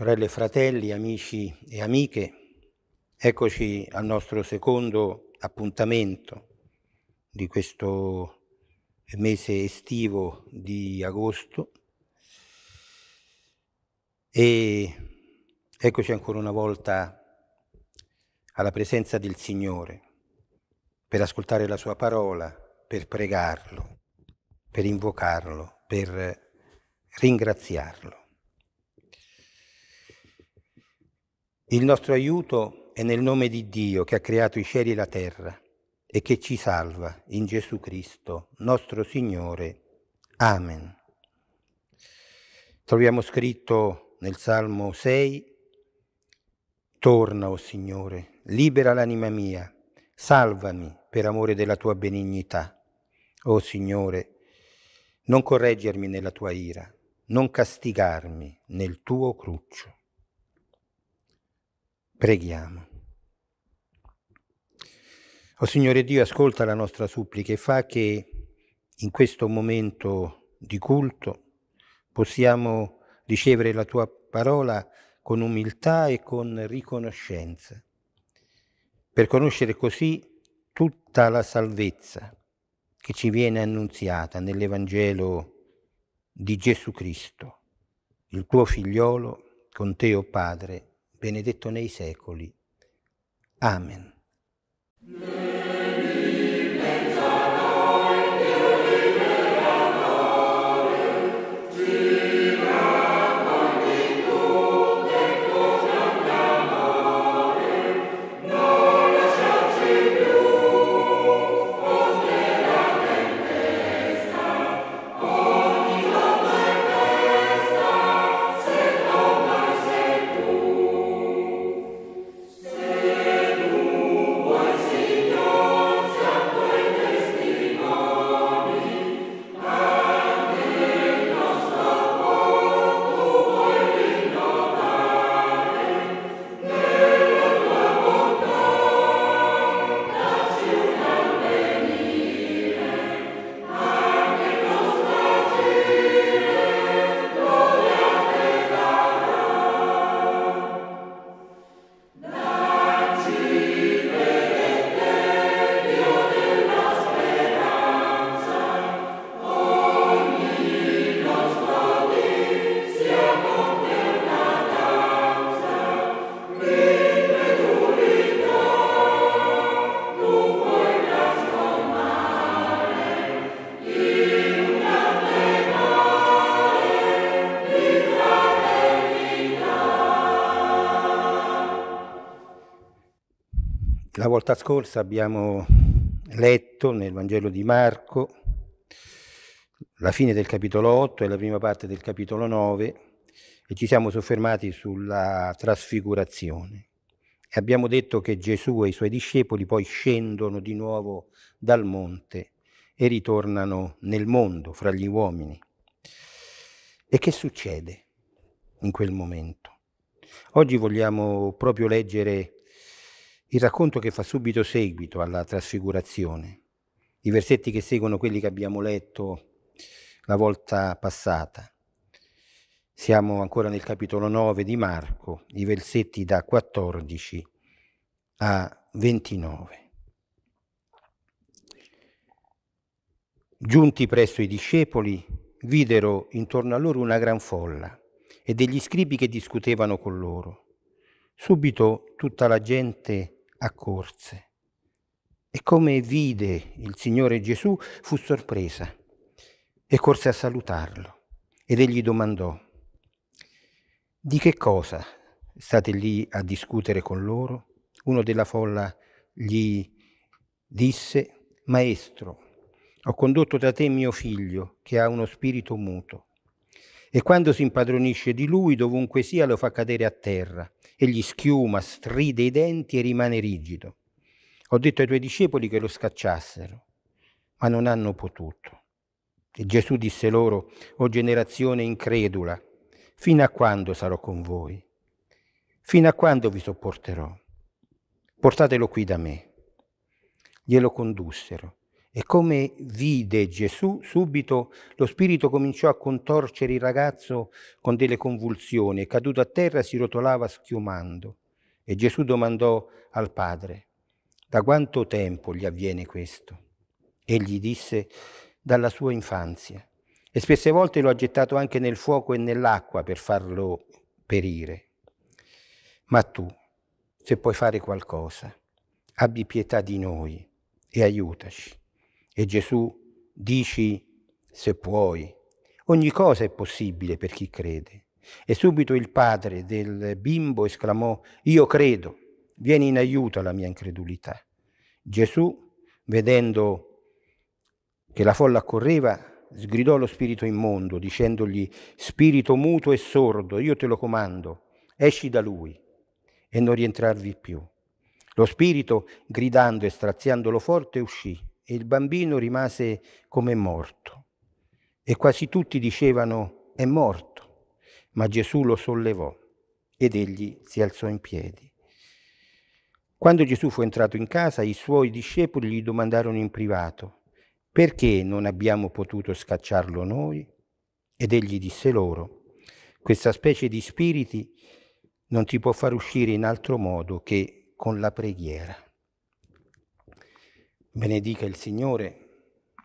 sorelle e fratelli, amici e amiche, eccoci al nostro secondo appuntamento di questo mese estivo di agosto e eccoci ancora una volta alla presenza del Signore per ascoltare la sua parola, per pregarlo, per invocarlo, per ringraziarlo. Il nostro aiuto è nel nome di Dio che ha creato i cieli e la terra e che ci salva in Gesù Cristo, nostro Signore. Amen. Troviamo scritto nel Salmo 6, Torna, o oh Signore, libera l'anima mia, salvami per amore della tua benignità. O oh Signore, non correggermi nella tua ira, non castigarmi nel tuo cruccio. Preghiamo. O Signore Dio, ascolta la nostra supplica e fa che in questo momento di culto possiamo ricevere la tua parola con umiltà e con riconoscenza, per conoscere così tutta la salvezza che ci viene annunziata nell'Evangelo di Gesù Cristo, il tuo figliolo, con te, o oh Padre, benedetto nei secoli. Amen. volta scorsa abbiamo letto nel Vangelo di Marco la fine del capitolo 8 e la prima parte del capitolo 9 e ci siamo soffermati sulla trasfigurazione. E abbiamo detto che Gesù e i suoi discepoli poi scendono di nuovo dal monte e ritornano nel mondo, fra gli uomini. E che succede in quel momento? Oggi vogliamo proprio leggere il racconto che fa subito seguito alla trasfigurazione, i versetti che seguono quelli che abbiamo letto la volta passata. Siamo ancora nel capitolo 9 di Marco, i versetti da 14 a 29. Giunti presso i discepoli, videro intorno a loro una gran folla e degli scribi che discutevano con loro. Subito tutta la gente accorse. E come vide il Signore Gesù fu sorpresa e corse a salutarlo. Ed egli domandò, di che cosa state lì a discutere con loro? Uno della folla gli disse, Maestro, ho condotto da te mio figlio che ha uno spirito muto e quando si impadronisce di lui, dovunque sia, lo fa cadere a terra Egli schiuma, stride i denti e rimane rigido. Ho detto ai tuoi discepoli che lo scacciassero, ma non hanno potuto. E Gesù disse loro, o generazione incredula, fino a quando sarò con voi? Fino a quando vi sopporterò? Portatelo qui da me. Glielo condussero e come vide Gesù, subito lo spirito cominciò a contorcere il ragazzo con delle convulsioni e caduto a terra si rotolava schiumando. E Gesù domandò al padre, da quanto tempo gli avviene questo? Egli disse, dalla sua infanzia. E spesse volte lo ha gettato anche nel fuoco e nell'acqua per farlo perire. Ma tu, se puoi fare qualcosa, abbi pietà di noi e aiutaci. E Gesù dici se puoi. Ogni cosa è possibile per chi crede. E subito il padre del bimbo esclamò, io credo, vieni in aiuto alla mia incredulità. Gesù, vedendo che la folla accorreva, sgridò lo spirito immondo, dicendogli, spirito muto e sordo, io te lo comando, esci da lui e non rientrarvi più. Lo spirito, gridando e straziandolo forte, uscì e il bambino rimase come morto. E quasi tutti dicevano è morto, ma Gesù lo sollevò ed egli si alzò in piedi. Quando Gesù fu entrato in casa, i suoi discepoli gli domandarono in privato, perché non abbiamo potuto scacciarlo noi? Ed egli disse loro, questa specie di spiriti non ti può far uscire in altro modo che con la preghiera. Benedica il Signore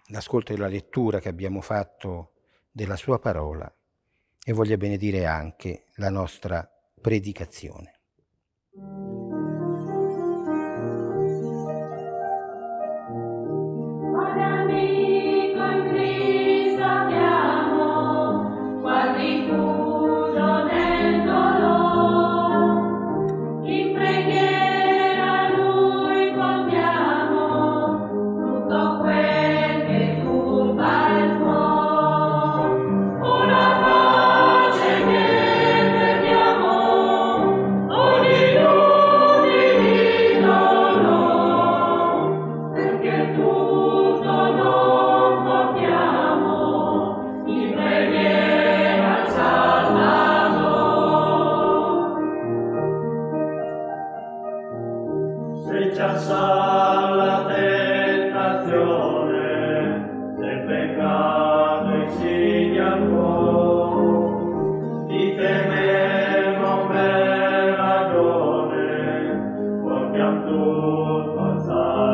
l'ascolto e la lettura che abbiamo fatto della Sua parola e voglia benedire anche la nostra predicazione. do potas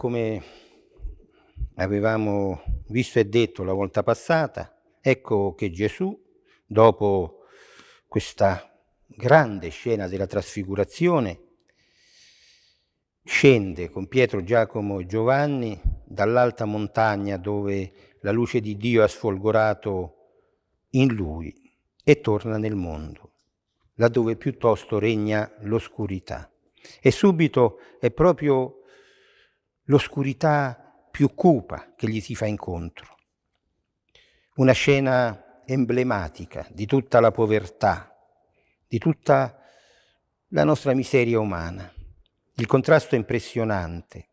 come avevamo visto e detto la volta passata, ecco che Gesù, dopo questa grande scena della trasfigurazione, scende con Pietro, Giacomo e Giovanni dall'alta montagna dove la luce di Dio ha sfolgorato in lui e torna nel mondo, laddove piuttosto regna l'oscurità. E subito è proprio l'oscurità più cupa che gli si fa incontro. Una scena emblematica di tutta la povertà, di tutta la nostra miseria umana. Il contrasto impressionante,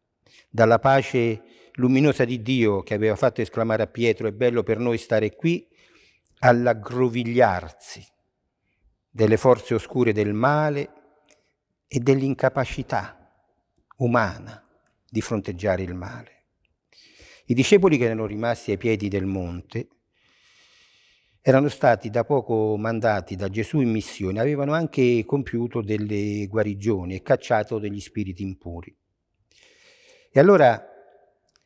dalla pace luminosa di Dio che aveva fatto esclamare a Pietro è bello per noi stare qui, all'aggrovigliarsi delle forze oscure del male e dell'incapacità umana di fronteggiare il male. I discepoli che erano rimasti ai piedi del monte erano stati da poco mandati da Gesù in missione, avevano anche compiuto delle guarigioni e cacciato degli spiriti impuri. E allora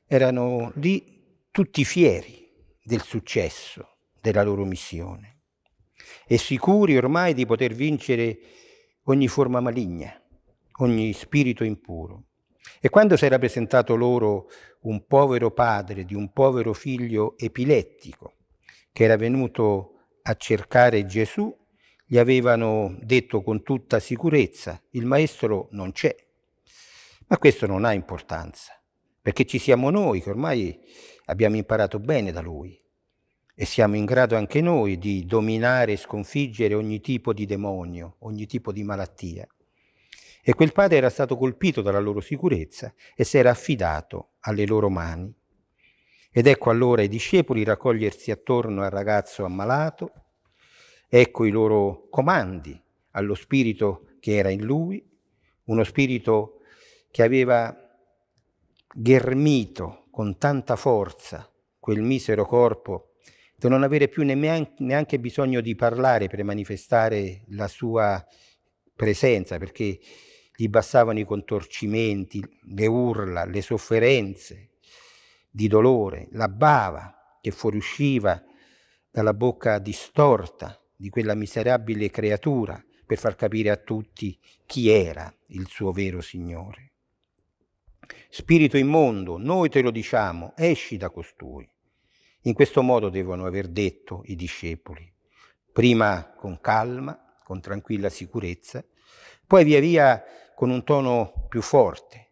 erano lì tutti fieri del successo della loro missione e sicuri ormai di poter vincere ogni forma maligna, ogni spirito impuro. E quando si era presentato loro un povero padre di un povero figlio epilettico che era venuto a cercare Gesù, gli avevano detto con tutta sicurezza, il maestro non c'è. Ma questo non ha importanza, perché ci siamo noi che ormai abbiamo imparato bene da lui e siamo in grado anche noi di dominare e sconfiggere ogni tipo di demonio, ogni tipo di malattia e quel padre era stato colpito dalla loro sicurezza e si era affidato alle loro mani. Ed ecco allora i discepoli raccogliersi attorno al ragazzo ammalato, ecco i loro comandi allo spirito che era in lui, uno spirito che aveva ghermito con tanta forza quel misero corpo da non avere più neanche bisogno di parlare per manifestare la sua presenza, perché gli bastavano i contorcimenti, le urla, le sofferenze di dolore, la bava che fuoriusciva dalla bocca distorta di quella miserabile creatura per far capire a tutti chi era il suo vero Signore. Spirito immondo, noi te lo diciamo, esci da costui. In questo modo devono aver detto i discepoli, prima con calma, con tranquilla sicurezza, poi via via con un tono più forte,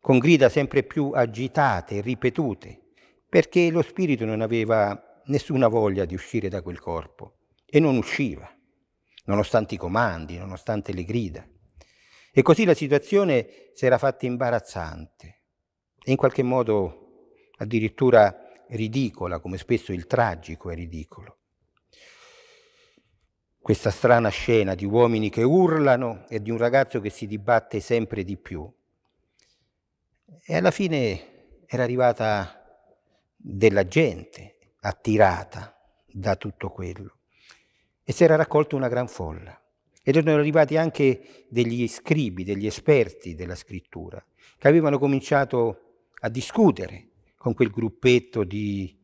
con grida sempre più agitate, ripetute, perché lo spirito non aveva nessuna voglia di uscire da quel corpo e non usciva, nonostante i comandi, nonostante le grida. E così la situazione si era fatta imbarazzante e in qualche modo addirittura ridicola, come spesso il tragico è ridicolo questa strana scena di uomini che urlano e di un ragazzo che si dibatte sempre di più. E alla fine era arrivata della gente attirata da tutto quello e si era raccolta una gran folla. Ed erano arrivati anche degli scribi, degli esperti della scrittura, che avevano cominciato a discutere con quel gruppetto di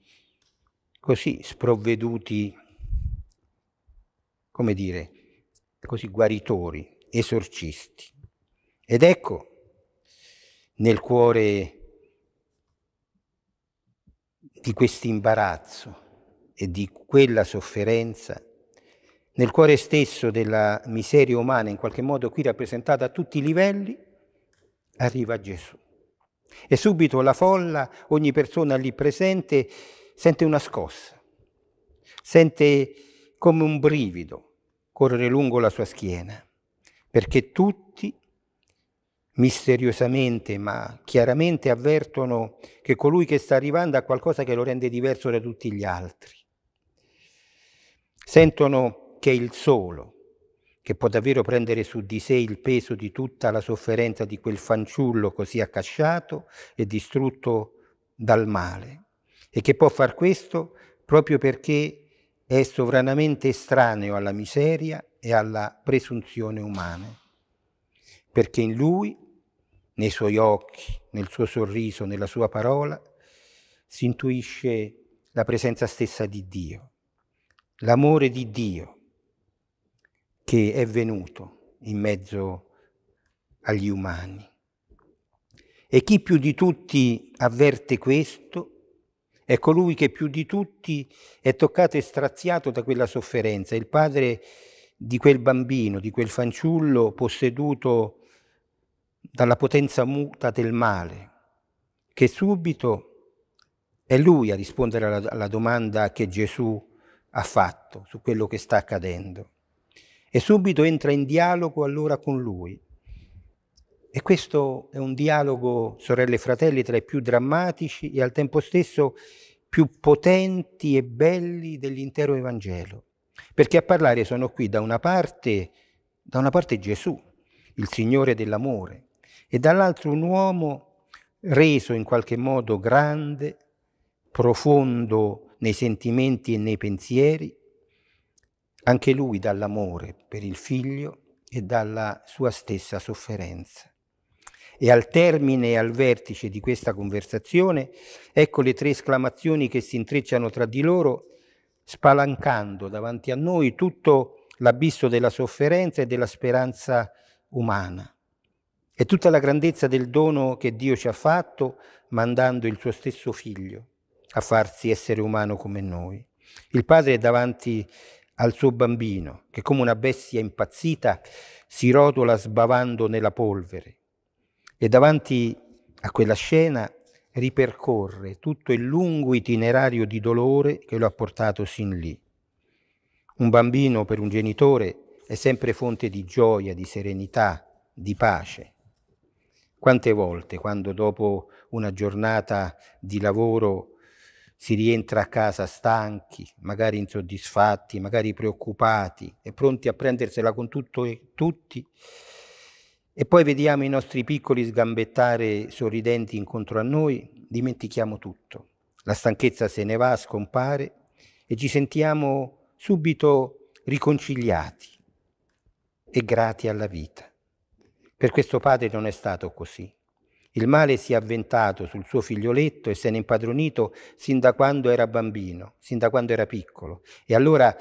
così sprovveduti come dire, così guaritori, esorcisti. Ed ecco nel cuore di questo imbarazzo e di quella sofferenza, nel cuore stesso della miseria umana, in qualche modo qui rappresentata a tutti i livelli, arriva Gesù. E subito la folla, ogni persona lì presente, sente una scossa, sente come un brivido, correre lungo la sua schiena, perché tutti misteriosamente ma chiaramente avvertono che colui che sta arrivando ha qualcosa che lo rende diverso da tutti gli altri. Sentono che è il solo che può davvero prendere su di sé il peso di tutta la sofferenza di quel fanciullo così accasciato e distrutto dal male e che può far questo proprio perché è sovranamente estraneo alla miseria e alla presunzione umana, perché in lui, nei suoi occhi, nel suo sorriso, nella sua parola, si intuisce la presenza stessa di Dio, l'amore di Dio che è venuto in mezzo agli umani. E chi più di tutti avverte questo è colui ecco, che più di tutti è toccato e straziato da quella sofferenza, il padre di quel bambino, di quel fanciullo posseduto dalla potenza muta del male, che subito è lui a rispondere alla, alla domanda che Gesù ha fatto su quello che sta accadendo. E subito entra in dialogo allora con lui e questo è un dialogo, sorelle e fratelli, tra i più drammatici e al tempo stesso più potenti e belli dell'intero Evangelo. Perché a parlare sono qui da una parte, da una parte Gesù, il Signore dell'amore, e dall'altro un uomo reso in qualche modo grande, profondo nei sentimenti e nei pensieri, anche lui dall'amore per il figlio e dalla sua stessa sofferenza. E al termine e al vertice di questa conversazione, ecco le tre esclamazioni che si intrecciano tra di loro, spalancando davanti a noi tutto l'abisso della sofferenza e della speranza umana. E tutta la grandezza del dono che Dio ci ha fatto mandando il suo stesso figlio a farsi essere umano come noi. Il padre è davanti al suo bambino, che come una bestia impazzita si rotola sbavando nella polvere e davanti a quella scena ripercorre tutto il lungo itinerario di dolore che lo ha portato sin lì. Un bambino per un genitore è sempre fonte di gioia, di serenità, di pace. Quante volte, quando dopo una giornata di lavoro si rientra a casa stanchi, magari insoddisfatti, magari preoccupati e pronti a prendersela con tutto e tutti, e poi vediamo i nostri piccoli sgambettare sorridenti incontro a noi, dimentichiamo tutto. La stanchezza se ne va, scompare e ci sentiamo subito riconciliati e grati alla vita. Per questo padre non è stato così. Il male si è avventato sul suo figlioletto e se n'è impadronito sin da quando era bambino, sin da quando era piccolo. E allora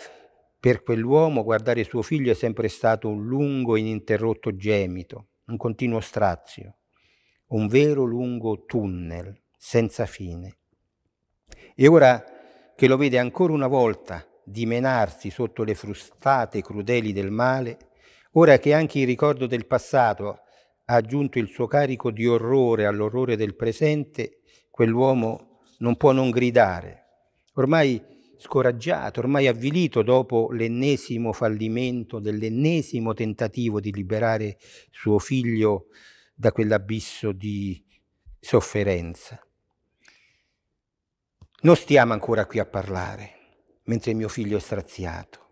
per quell'uomo guardare suo figlio è sempre stato un lungo e ininterrotto gemito, un continuo strazio, un vero lungo tunnel senza fine. E ora che lo vede ancora una volta dimenarsi sotto le frustate crudeli del male, ora che anche il ricordo del passato ha aggiunto il suo carico di orrore all'orrore del presente, quell'uomo non può non gridare. Ormai scoraggiato, ormai avvilito dopo l'ennesimo fallimento dell'ennesimo tentativo di liberare suo figlio da quell'abisso di sofferenza. Non stiamo ancora qui a parlare, mentre mio figlio è straziato.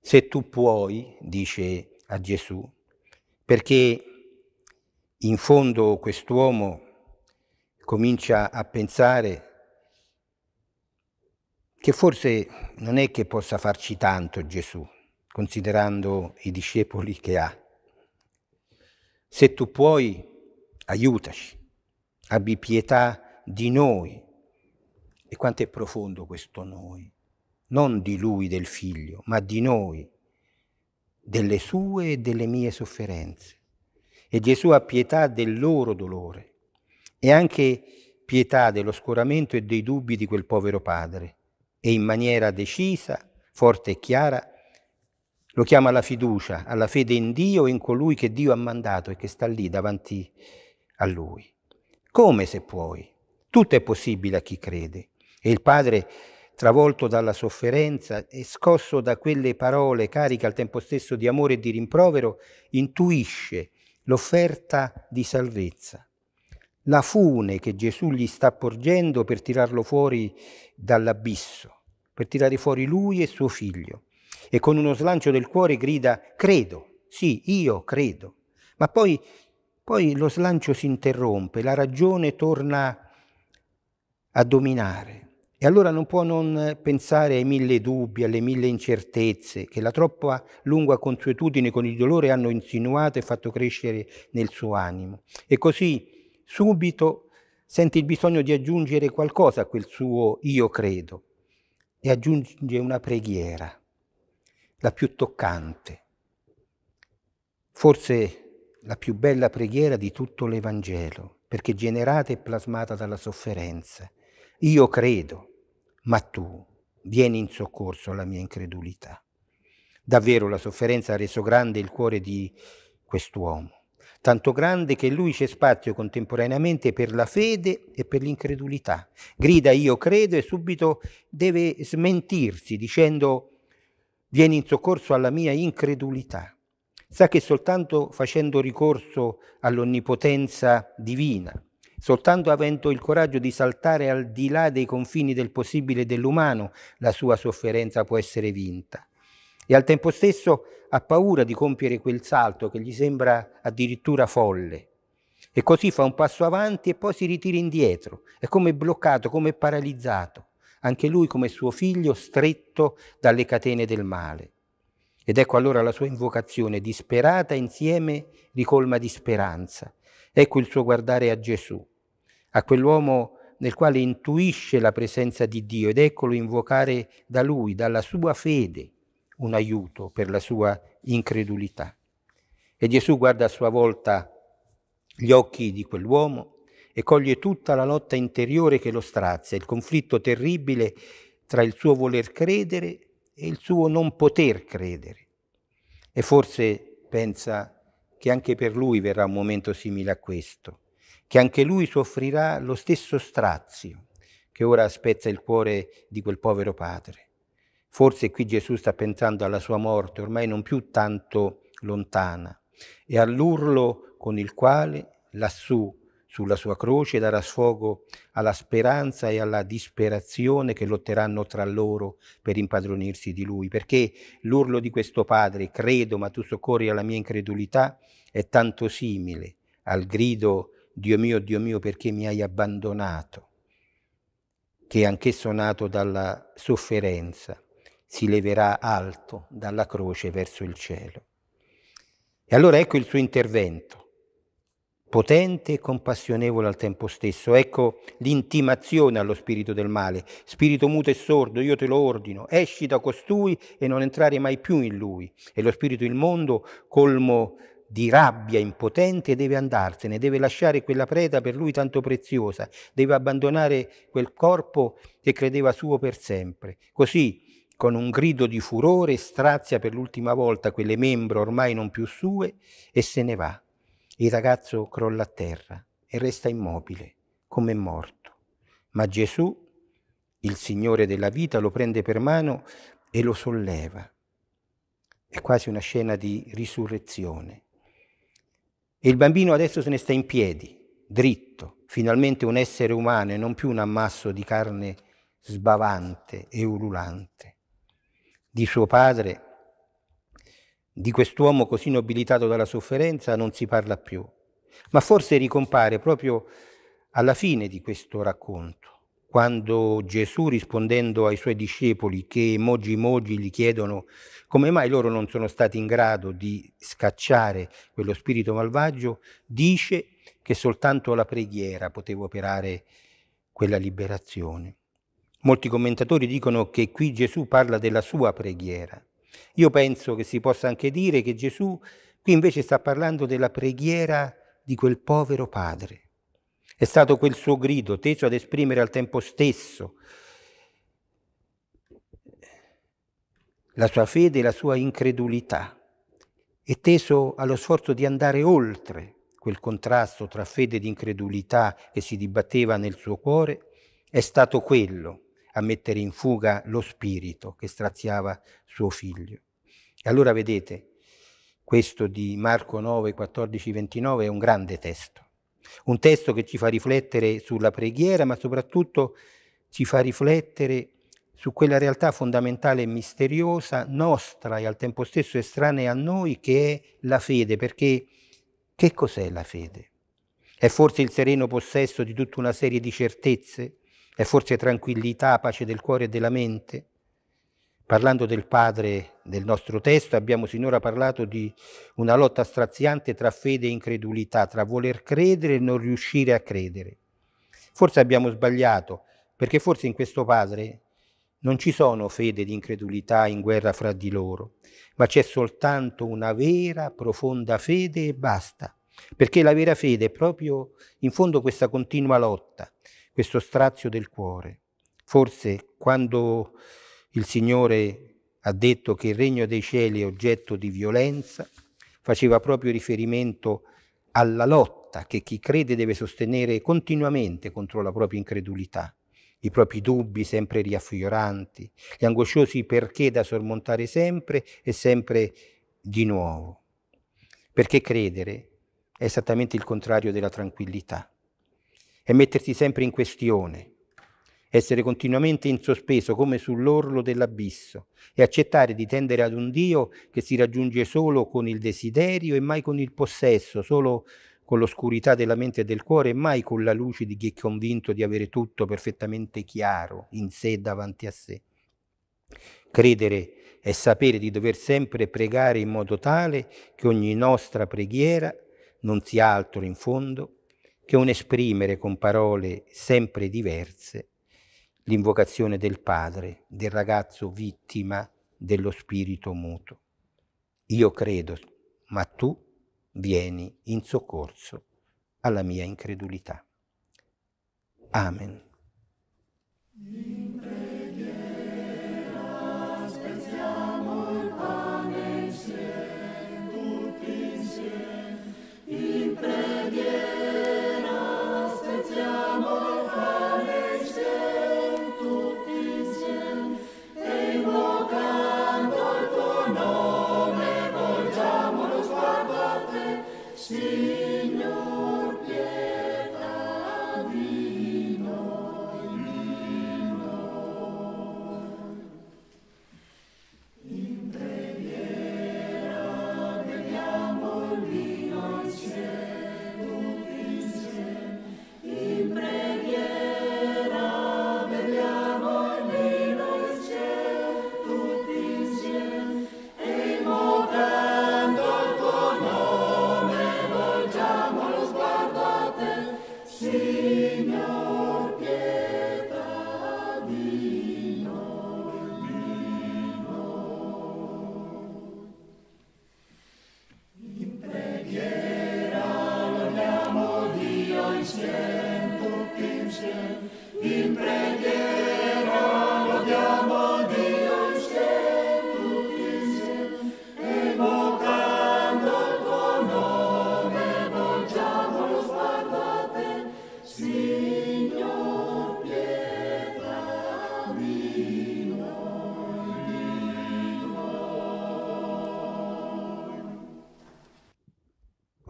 Se tu puoi, dice a Gesù, perché in fondo quest'uomo comincia a pensare che forse non è che possa farci tanto Gesù, considerando i discepoli che ha. Se tu puoi, aiutaci, abbi pietà di noi. E quanto è profondo questo noi, non di lui, del figlio, ma di noi, delle sue e delle mie sofferenze. E Gesù ha pietà del loro dolore e anche pietà dello scoramento e dei dubbi di quel povero padre e in maniera decisa, forte e chiara, lo chiama alla fiducia, alla fede in Dio e in colui che Dio ha mandato e che sta lì davanti a lui. Come se puoi? Tutto è possibile a chi crede. E il Padre, travolto dalla sofferenza e scosso da quelle parole cariche al tempo stesso di amore e di rimprovero, intuisce l'offerta di salvezza, la fune che Gesù gli sta porgendo per tirarlo fuori dall'abisso per tirare fuori lui e suo figlio. E con uno slancio del cuore grida credo, sì, io credo. Ma poi, poi lo slancio si interrompe, la ragione torna a dominare. E allora non può non pensare ai mille dubbi, alle mille incertezze che la troppa lunga consuetudine con il dolore hanno insinuato e fatto crescere nel suo animo. E così subito sente il bisogno di aggiungere qualcosa a quel suo io credo e aggiunge una preghiera, la più toccante, forse la più bella preghiera di tutto l'Evangelo, perché generata e plasmata dalla sofferenza. Io credo, ma tu vieni in soccorso alla mia incredulità. Davvero la sofferenza ha reso grande il cuore di quest'uomo tanto grande che in lui c'è spazio contemporaneamente per la fede e per l'incredulità. Grida io credo e subito deve smentirsi dicendo vieni in soccorso alla mia incredulità. Sa che soltanto facendo ricorso all'onnipotenza divina, soltanto avendo il coraggio di saltare al di là dei confini del possibile e dell'umano, la sua sofferenza può essere vinta e al tempo stesso ha paura di compiere quel salto che gli sembra addirittura folle. E così fa un passo avanti e poi si ritira indietro, è come bloccato, come paralizzato, anche lui come suo figlio stretto dalle catene del male. Ed ecco allora la sua invocazione disperata insieme di colma di speranza. Ecco il suo guardare a Gesù, a quell'uomo nel quale intuisce la presenza di Dio ed eccolo invocare da lui, dalla sua fede, un aiuto per la sua incredulità. E Gesù guarda a sua volta gli occhi di quell'uomo e coglie tutta la lotta interiore che lo strazia, il conflitto terribile tra il suo voler credere e il suo non poter credere. E forse pensa che anche per lui verrà un momento simile a questo, che anche lui soffrirà lo stesso strazio che ora spezza il cuore di quel povero padre. Forse qui Gesù sta pensando alla sua morte, ormai non più tanto lontana, e all'urlo con il quale lassù sulla sua croce darà sfogo alla speranza e alla disperazione che lotteranno tra loro per impadronirsi di lui, perché l'urlo di questo padre, credo ma tu soccorri alla mia incredulità, è tanto simile al grido Dio mio, Dio mio, perché mi hai abbandonato, che è anch'esso nato dalla sofferenza si leverà alto dalla croce verso il cielo. E allora ecco il suo intervento, potente e compassionevole al tempo stesso. Ecco l'intimazione allo spirito del male. Spirito muto e sordo, io te lo ordino, esci da costui e non entrare mai più in lui. E lo spirito immondo, colmo di rabbia impotente, deve andarsene, deve lasciare quella preda per lui tanto preziosa, deve abbandonare quel corpo che credeva suo per sempre. Così con un grido di furore strazia per l'ultima volta quelle membra ormai non più sue e se ne va. Il ragazzo crolla a terra e resta immobile, come morto. Ma Gesù, il Signore della vita, lo prende per mano e lo solleva. È quasi una scena di risurrezione. E il bambino adesso se ne sta in piedi, dritto, finalmente un essere umano e non più un ammasso di carne sbavante e ululante di suo padre, di quest'uomo così nobilitato dalla sofferenza, non si parla più, ma forse ricompare proprio alla fine di questo racconto, quando Gesù rispondendo ai suoi discepoli che mogi mogi gli chiedono come mai loro non sono stati in grado di scacciare quello spirito malvagio, dice che soltanto la preghiera poteva operare quella liberazione. Molti commentatori dicono che qui Gesù parla della sua preghiera. Io penso che si possa anche dire che Gesù qui invece sta parlando della preghiera di quel povero padre. È stato quel suo grido teso ad esprimere al tempo stesso la sua fede e la sua incredulità e teso allo sforzo di andare oltre quel contrasto tra fede ed incredulità che si dibatteva nel suo cuore, è stato quello a mettere in fuga lo spirito che straziava suo figlio. E allora vedete, questo di Marco 9, 14, 29 è un grande testo, un testo che ci fa riflettere sulla preghiera, ma soprattutto ci fa riflettere su quella realtà fondamentale e misteriosa, nostra e al tempo stesso estranea a noi, che è la fede, perché che cos'è la fede? È forse il sereno possesso di tutta una serie di certezze, è forse tranquillità, pace del cuore e della mente? Parlando del Padre del nostro testo, abbiamo sinora parlato di una lotta straziante tra fede e incredulità, tra voler credere e non riuscire a credere. Forse abbiamo sbagliato, perché forse in questo Padre non ci sono fede ed incredulità in guerra fra di loro, ma c'è soltanto una vera, profonda fede e basta, perché la vera fede è proprio in fondo questa continua lotta, questo strazio del cuore. Forse quando il Signore ha detto che il regno dei cieli è oggetto di violenza, faceva proprio riferimento alla lotta che chi crede deve sostenere continuamente contro la propria incredulità, i propri dubbi sempre riaffioranti, gli angosciosi perché da sormontare sempre e sempre di nuovo. Perché credere è esattamente il contrario della tranquillità è mettersi sempre in questione, essere continuamente in sospeso come sull'orlo dell'abisso e accettare di tendere ad un Dio che si raggiunge solo con il desiderio e mai con il possesso, solo con l'oscurità della mente e del cuore e mai con la luce di chi è convinto di avere tutto perfettamente chiaro in sé e davanti a sé. Credere è sapere di dover sempre pregare in modo tale che ogni nostra preghiera non sia altro in fondo che un esprimere con parole sempre diverse l'invocazione del padre, del ragazzo vittima dello spirito muto. Io credo, ma tu vieni in soccorso alla mia incredulità. Amen. Señor, bien.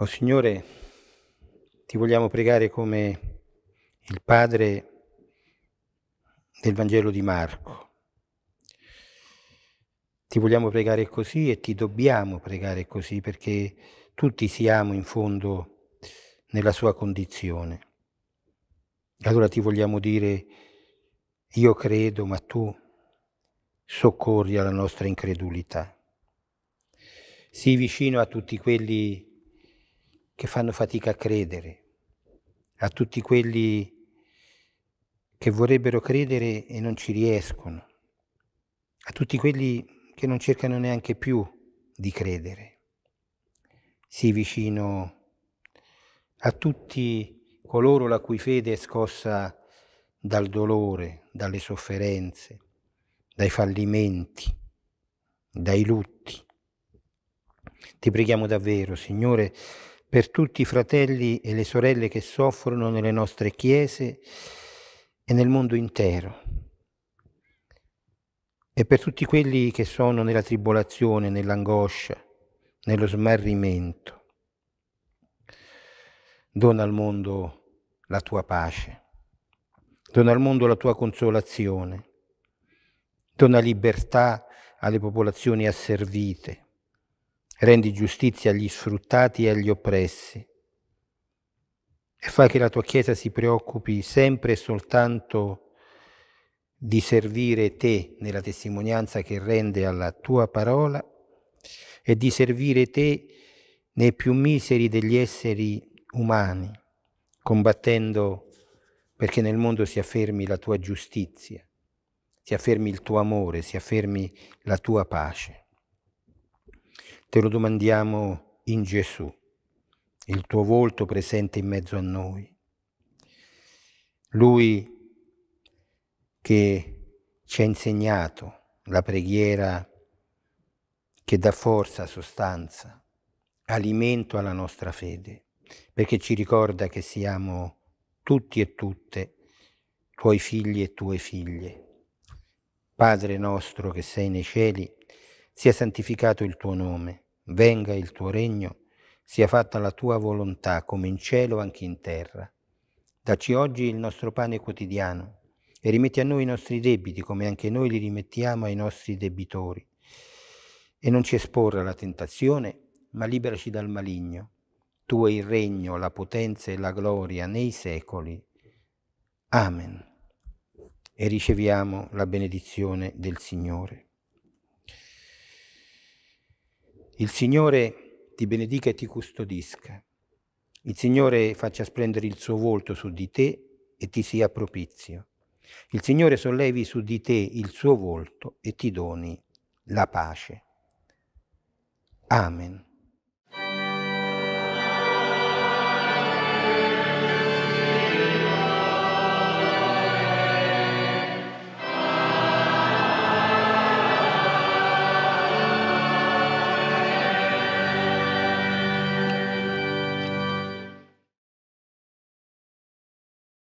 O oh Signore, ti vogliamo pregare come il Padre del Vangelo di Marco. Ti vogliamo pregare così e ti dobbiamo pregare così perché tutti siamo in fondo nella sua condizione. Allora ti vogliamo dire, io credo, ma tu soccorri alla nostra incredulità. Sii vicino a tutti quelli che che fanno fatica a credere, a tutti quelli che vorrebbero credere e non ci riescono, a tutti quelli che non cercano neanche più di credere. Sii vicino a tutti coloro la cui fede è scossa dal dolore, dalle sofferenze, dai fallimenti, dai lutti. Ti preghiamo davvero, Signore, per tutti i fratelli e le sorelle che soffrono nelle nostre chiese e nel mondo intero, e per tutti quelli che sono nella tribolazione, nell'angoscia, nello smarrimento. Dona al mondo la tua pace, dona al mondo la tua consolazione, dona libertà alle popolazioni asservite, rendi giustizia agli sfruttati e agli oppressi e fai che la tua Chiesa si preoccupi sempre e soltanto di servire te nella testimonianza che rende alla tua parola e di servire te nei più miseri degli esseri umani, combattendo perché nel mondo si affermi la tua giustizia, si affermi il tuo amore, si affermi la tua pace. Te lo domandiamo in Gesù, il tuo volto presente in mezzo a noi. Lui che ci ha insegnato la preghiera che dà forza, sostanza, alimento alla nostra fede, perché ci ricorda che siamo tutti e tutte tuoi figli e tue figlie. Padre nostro che sei nei cieli, sia santificato il tuo nome, venga il tuo regno, sia fatta la tua volontà come in cielo anche in terra. Dacci oggi il nostro pane quotidiano e rimetti a noi i nostri debiti come anche noi li rimettiamo ai nostri debitori. E non ci esporre alla tentazione, ma liberaci dal maligno. Tu è il regno, la potenza e la gloria nei secoli. Amen. E riceviamo la benedizione del Signore. Il Signore ti benedica e ti custodisca. Il Signore faccia splendere il suo volto su di te e ti sia propizio. Il Signore sollevi su di te il suo volto e ti doni la pace. Amen.